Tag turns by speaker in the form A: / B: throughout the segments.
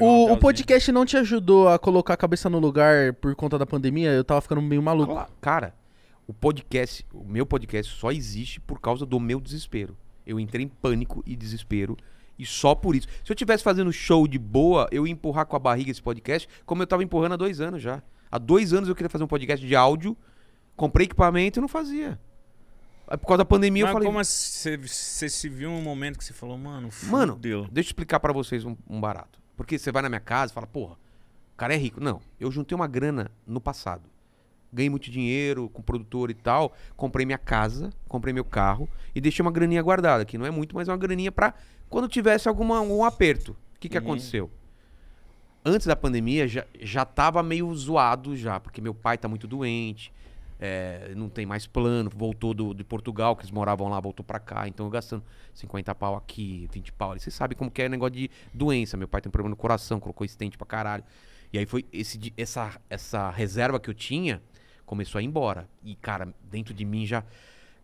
A: O, o, podcast não te ajudou a colocar a cabeça no lugar por conta da pandemia? Eu tava ficando meio maluco. Cara,
B: o podcast, o meu podcast só existe por causa do meu desespero. Eu entrei em pânico e desespero. E só por isso. Se eu tivesse fazendo show de boa, eu ia empurrar com a barriga esse podcast, como eu tava empurrando há dois anos já. Há dois anos eu queria fazer um podcast de áudio, comprei equipamento e não fazia. por causa da pandemia Mas eu falei. Como
C: assim? você se viu um momento que você falou, mano, fudeu. Mano,
B: deixa eu explicar para vocês um, um barato. Porque você vai na minha casa e fala, porra, o cara é rico. Não, eu juntei uma grana no passado. Ganhei muito dinheiro com produtor e tal. Comprei minha casa, comprei meu carro e deixei uma graninha guardada, que não é muito, mas é uma graninha para quando tivesse algum aperto. O que, que uhum. aconteceu? Antes da pandemia já, já tava meio zoado já, porque meu pai tá muito doente, é, não tem mais plano, voltou do, de Portugal, que eles moravam lá, voltou para cá, então eu gastando 50 pau aqui, 20 pau ali. Você sabe como que é negócio de doença. Meu pai tem um problema no coração, colocou estente pra caralho. E aí foi esse, essa, essa reserva que eu tinha começou a ir embora. E, cara, dentro de mim já.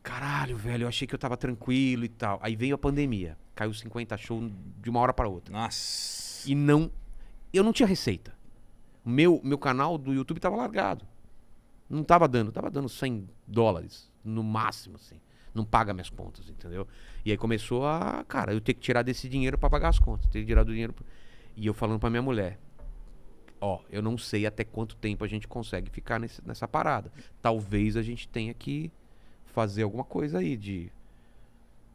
B: Caralho, velho, eu achei que eu tava tranquilo e tal. Aí veio a pandemia. Caiu 50 show de uma hora para outra. Nossa. E não. Eu não tinha receita. Meu, meu canal do YouTube tava largado. Não tava dando, tava dando 100 dólares no máximo, assim. Não paga minhas contas, entendeu? E aí começou a, cara, eu ter que tirar desse dinheiro para pagar as contas, ter que tirar do dinheiro. Pra... E eu falando para minha mulher, ó, eu não sei até quanto tempo a gente consegue ficar nesse, nessa parada. Talvez a gente tenha que fazer alguma coisa aí de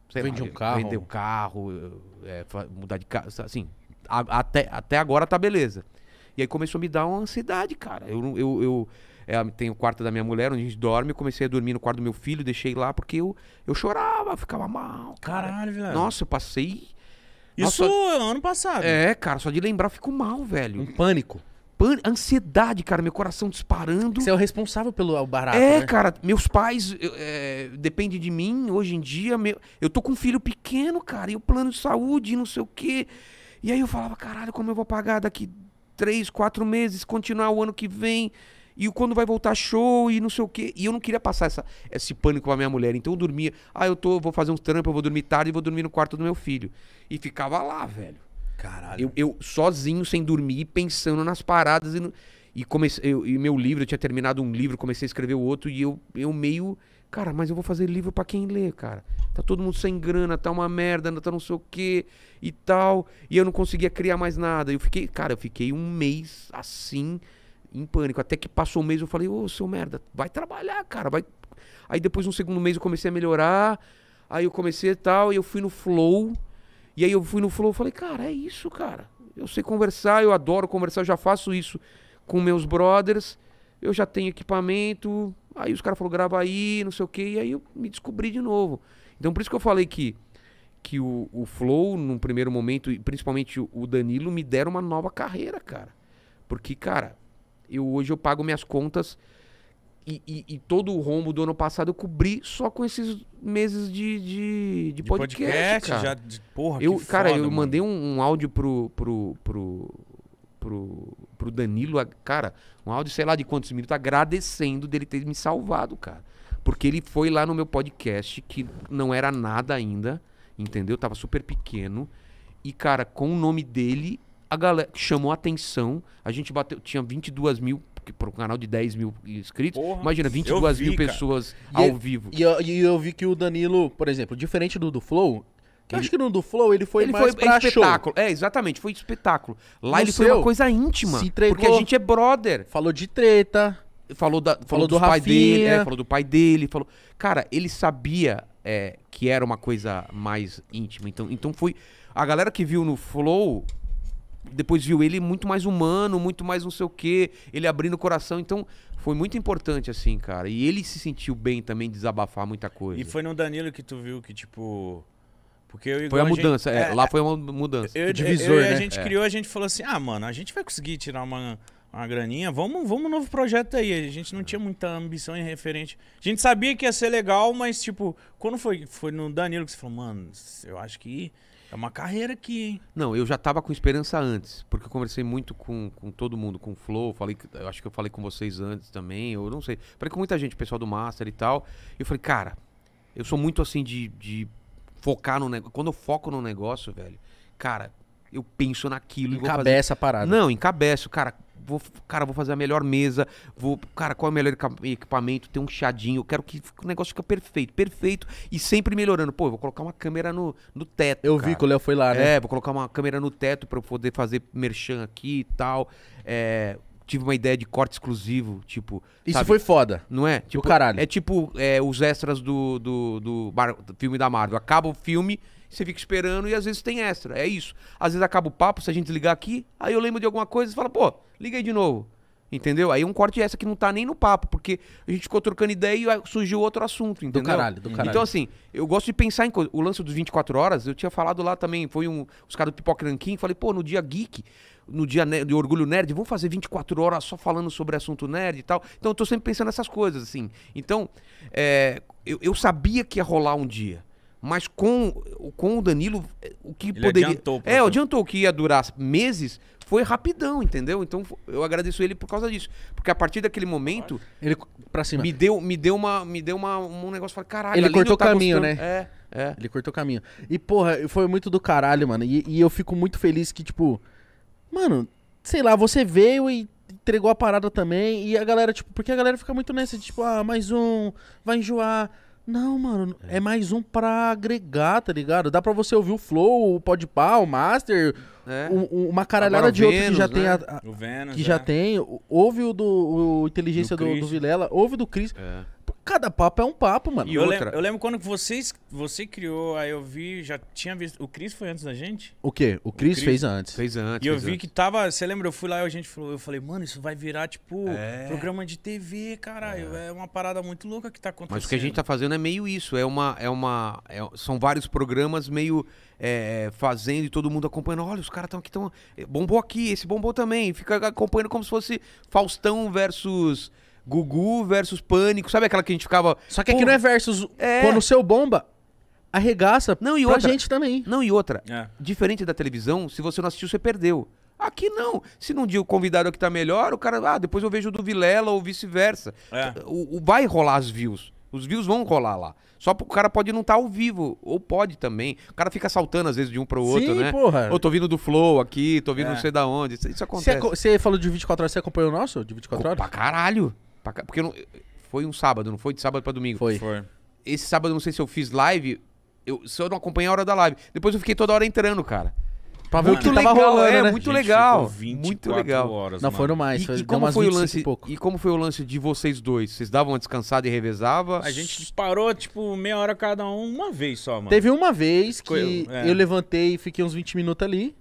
B: sei vender lá, um carro, vender um carro, é, mudar de casa, assim, a, até, até agora tá beleza. E aí começou a me dar uma ansiedade, cara. Eu, eu, eu, é, tem o quarto da minha mulher, onde a gente dorme. Eu comecei a dormir no quarto do meu filho, deixei lá, porque eu, eu chorava,
C: ficava mal. Cara. Caralho, velho. Nossa,
B: eu passei.
C: Isso Nossa, ano passado. É,
B: cara, só de lembrar fico mal, velho. Um pânico. Ansiedade, cara, meu coração disparando. Você é o responsável pelo barato. É, né? cara, meus pais é, depende de mim hoje em dia. Meu... Eu tô com um filho pequeno, cara, e o plano de saúde, não sei o quê. E aí eu falava, caralho, como eu vou pagar daqui três, quatro meses, continuar o ano que vem e quando vai voltar show e não sei o quê. E eu não queria passar essa, esse pânico pra minha mulher. Então eu dormia. Ah, eu tô, vou fazer uns trampos, eu vou dormir tarde e vou dormir no quarto do meu filho. E ficava lá, velho. Caralho. Eu, eu sozinho, sem dormir, pensando nas paradas. E, no, e comecei, eu, e meu livro, eu tinha terminado um livro, comecei a escrever o outro. E eu, eu meio. Cara, mas eu vou fazer livro para quem lê, cara. Tá todo mundo sem grana, tá uma merda, tá não sei o quê e tal. E eu não conseguia criar mais nada. Eu fiquei, cara, eu fiquei um mês assim em pânico. Até que passou um mês, eu falei, ô, seu merda, vai trabalhar, cara, vai. Aí depois, no segundo mês, eu comecei a melhorar. Aí eu comecei tal, e eu fui no flow. E aí eu fui no flow, falei, cara, é isso, cara. Eu sei conversar, eu adoro conversar, eu já faço isso com meus brothers. Eu já tenho equipamento. Aí os caras falaram, grava aí, não sei o quê. E aí eu me descobri de novo. Então por isso que eu falei que que o, o Flow, num primeiro momento, e principalmente o Danilo, me deram uma nova carreira, cara. Porque, cara, eu, hoje eu pago minhas contas e, e, e, todo o rombo do ano passado eu cobri só com esses meses de, de, de, de podcast, podcast. cara. Já, de, porra, eu, cara, foda, eu mano. mandei um, um, áudio pro, pro, pro, pro, pro Danilo, cara, um áudio, sei lá de quantos minutos, tá agradecendo dele ter me salvado, cara. Porque ele foi lá no meu podcast, que não era nada ainda, entendeu? Tava super pequeno. E, cara, com o nome dele, a galera que chamou atenção. A gente bateu, tinha 22 mil para um canal de 10 mil inscritos. Porra, imagina, 22 vi, mil pessoas ao é- vivo. E
A: eu, e eu, vi que o Danilo, por exemplo, diferente do do Flow, que ele, acho que no do Flow ele foi ele mais foi pra espetáculo. Show. É, exatamente, foi espetáculo. Lá no ele seu, foi uma coisa íntima, entregou, porque a gente
B: é brother. Falou de treta, falou da, falou, falou do pai dele, é, falou do pai dele, falou. Cara, ele sabia é, que era uma coisa mais íntima. Então, então foi a galera que viu no Flow depois viu ele muito mais humano, muito mais não sei o quê, ele abrindo o coração. Então, foi muito importante, assim, cara. E ele se sentiu bem também, desabafar muita coisa. E foi
C: no Danilo que tu viu que, tipo. Porque eu Foi a mudança, a gente, é, é, lá foi uma mudança. Eu, divisor, eu, eu, né? A gente é. criou, a gente falou assim: ah, mano, a gente vai conseguir tirar uma, uma graninha, vamos, vamos um novo projeto aí. A gente não é. tinha muita ambição em referente. A gente sabia que ia ser legal, mas, tipo, quando foi, foi no Danilo que você falou, mano, eu acho que. É uma carreira aqui, hein? Não, eu já tava com esperança antes, porque
B: eu conversei muito com, com todo mundo, com o Flow, falei, eu acho que eu falei com vocês antes também, eu não sei. Falei com muita gente, pessoal do Master e tal. E eu falei, cara, eu sou muito assim de, de focar no negócio. Quando eu foco no negócio, velho, cara, eu penso naquilo. Encabeça fazer... a parada. Não, encabeço, cara. Vou, cara, vou fazer a melhor mesa. Vou, cara, qual é o melhor equipamento? Tem um chadinho. Eu quero que o negócio fique perfeito, perfeito e sempre melhorando. Pô, eu vou colocar uma câmera no, no teto. Eu cara. vi que o Léo foi lá, né? É, vou colocar uma câmera no teto para eu poder fazer merchan aqui e tal. É, tive uma ideia de corte exclusivo, tipo. Isso sabe? foi foda. Não é? Tipo, caralho. É tipo é, os extras do, do, do, do filme da Marvel. Acaba o filme, você fica esperando e às vezes tem extra. É isso. Às vezes acaba o papo, se a gente ligar aqui, aí eu lembro de alguma coisa e fala, pô, liga aí de novo. Entendeu? Aí um corte essa que não tá nem no papo, porque a gente ficou trocando ideia e surgiu outro assunto, entendeu? Do caralho, do então, caralho. Então, assim, eu gosto de pensar em O lance dos 24 horas, eu tinha falado lá também, foi um. Os caras do Pipoca Nanquim, falei, pô, no dia geek, no dia de orgulho nerd, vamos fazer 24 horas só falando sobre assunto nerd e tal. Então eu tô sempre pensando nessas coisas, assim. Então, é, eu, eu sabia que ia rolar um dia. Mas com, com o Danilo, o que ele poderia. Adiantou, é, adiantou que ia durar meses, foi rapidão, entendeu? Então eu agradeço ele por causa disso. Porque a partir daquele momento. É. Ele pra cima. Me deu, me deu, uma, me deu uma, um negócio. Falei, caralho, ele cortou tá o caminho, mostrando... né?
A: É, é. Ele cortou o caminho. E, porra, foi muito do caralho, mano. E, e eu fico muito feliz que, tipo. Mano, sei lá, você veio e entregou a parada também. E a galera, tipo, porque a galera fica muito nessa, tipo, ah, mais um, vai enjoar. Não, mano, é. é. mais um pra agregar, tá ligado? Dá pra você ouvir o Flow, o Podpah, o Master,
C: é. uma caralhada de Vênus, outro que já né? tem. A, a, o Vênus, que é. já
A: tem. Ouve o do o Inteligência do, do, do, Vilela, ouve o do Cris. É cada papo é um papo, mano. E eu, eu
C: lembro quando vocês, você criou, aí eu vi, já tinha visto. O Cris foi antes da gente? O quê? O Cris fez antes. Fez antes. E eu vi antes. que tava. Você lembra? Eu fui lá e a gente falou, eu falei, mano, isso vai virar, tipo, é. programa de TV, caralho. É. é. uma parada muito louca que tá acontecendo. Mas o que a gente tá
B: fazendo é meio isso. É uma. É uma é, são vários programas meio é, fazendo e todo mundo acompanhando. Olha, os caras estão aqui, tão. Eh, bombou aqui, esse bombou também. Fica acompanhando como se fosse Faustão versus. Gugu versus Pânico, sabe aquela que a gente ficava. Só que aqui não é versus. É. Quando o seu bomba, arregaça não, e outra, pra gente também. Não, e outra. É. Diferente da televisão, se você não assistiu, você perdeu. Aqui não. Se não dia o convidado aqui é tá melhor, o cara, ah, depois eu vejo o do Vilela ou vice-versa. É. O, o, vai rolar as views. Os views vão rolar lá. Só o cara pode não estar tá ao vivo, ou pode também. O cara fica saltando às vezes de um pro outro, Sim, né? porra. Eu tô vindo do Flow aqui, tô vindo é. não sei da onde. Isso, isso acontece. Você
A: falou de 24 horas, você acompanhou o nosso de 24 horas? Pra caralho. Pra, porque não,
B: foi um sábado, não foi de sábado para domingo. Foi. foi. Esse sábado, não sei se eu fiz live, eu, se eu não acompanhei a hora da live. Depois eu fiquei toda hora entrando, cara. Pra ver o que legal, tava rolando, é, né? muito Gente, legal. 24 muito legal. Horas, não, foram mais, e, foi, e como foi o lance e, e, como foi o lance de vocês dois? Vocês
C: davam uma descansada e revezava? A gente parou, tipo, meia hora cada um, uma vez só, mano. Teve uma vez que eu, é. eu
A: levantei e fiquei uns 20 minutos ali.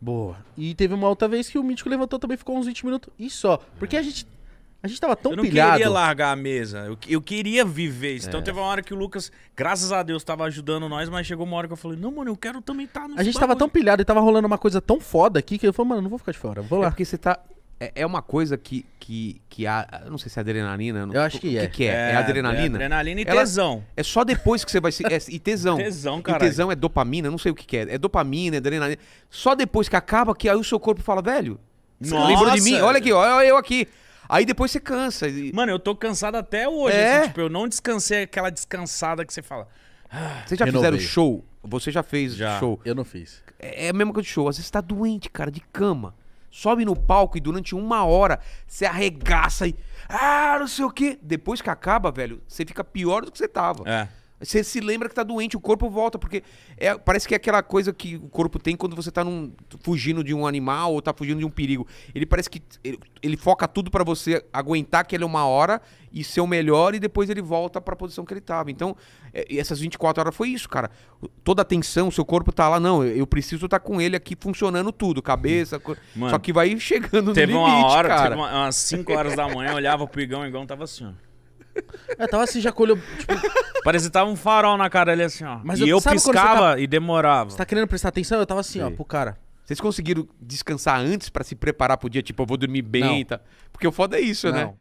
A: Boa. E teve uma outra vez que o Mítico levantou também, ficou uns 20 minutos e só. Porque a gente a gente tava tão pilhado. Eu não pilhado. queria
C: largar a mesa. Eu, eu queria viver isso. Então é. Então teve uma hora que o Lucas, graças a Deus, tava ajudando nós, mas chegou uma hora que eu falei, não, mano, eu quero também estar tá no A gente bagulho. tava
A: tão pilhado e tava rolando uma coisa tão foda aqui que eu falei, mano, não vou ficar de fora, vou lá. É porque você tá... É,
C: é uma coisa
B: que, que, que a. Eu não sei se é adrenalina. eu acho é. que, que é. que, é? É, adrenalina? É adrenalina e Ela, tesão. é só depois que você vai se. É, e tesão. tesão, cara. E tesão é dopamina, não sei o que, que é. É dopamina, é adrenalina. Só depois que acaba que aí o seu corpo fala, velho. Nossa. Lembrou de mim? Olha
C: aqui, olha eu aqui. Aí depois você cansa. E... Mano, eu tô cansado até hoje. Assim, é? Assim, tipo, eu não descansei aquela descansada que você fala. Ah, Vocês já renovei. fizeram
B: show? Você já fez já. show? Eu não fiz. É, é a mesma coisa de show. Às vezes você tá doente, cara, de cama. Sobe no palco e durante uma hora você arregaça e. Ah, não sei o quê. Depois que acaba, velho, você fica pior do que você tava. É. Você se lembra que tá doente, o corpo volta, porque é, parece que é aquela coisa que o corpo tem quando você tá num, fugindo de um animal ou tá fugindo de um perigo. Ele parece que ele, ele foca tudo para você aguentar aquele é uma hora e ser o melhor e depois ele volta para a posição que ele tava. Então, é, essas 24 horas foi isso, cara. Toda a tensão, seu corpo tá lá, não, eu, preciso estar tá com ele aqui funcionando tudo, cabeça,
C: Mano, só que vai chegando no teve limite, uma hora, cara. Teve uma, umas 5 horas da manhã, eu olhava pro Igão, o Igão tava assim, ó.
A: É, tava assim, já colheu. Tipo...
C: Parecia que tava um farol na cara ali assim, ó. Mas e eu, eu piscava tá... e demorava. Você tá
A: querendo prestar atenção? Eu tava assim, Sim. ó, pro
C: cara. Vocês conseguiram descansar
B: antes para se preparar pro dia? Tipo, eu vou dormir bem Não. e tal. Tá... Porque o foda é isso, Não. né?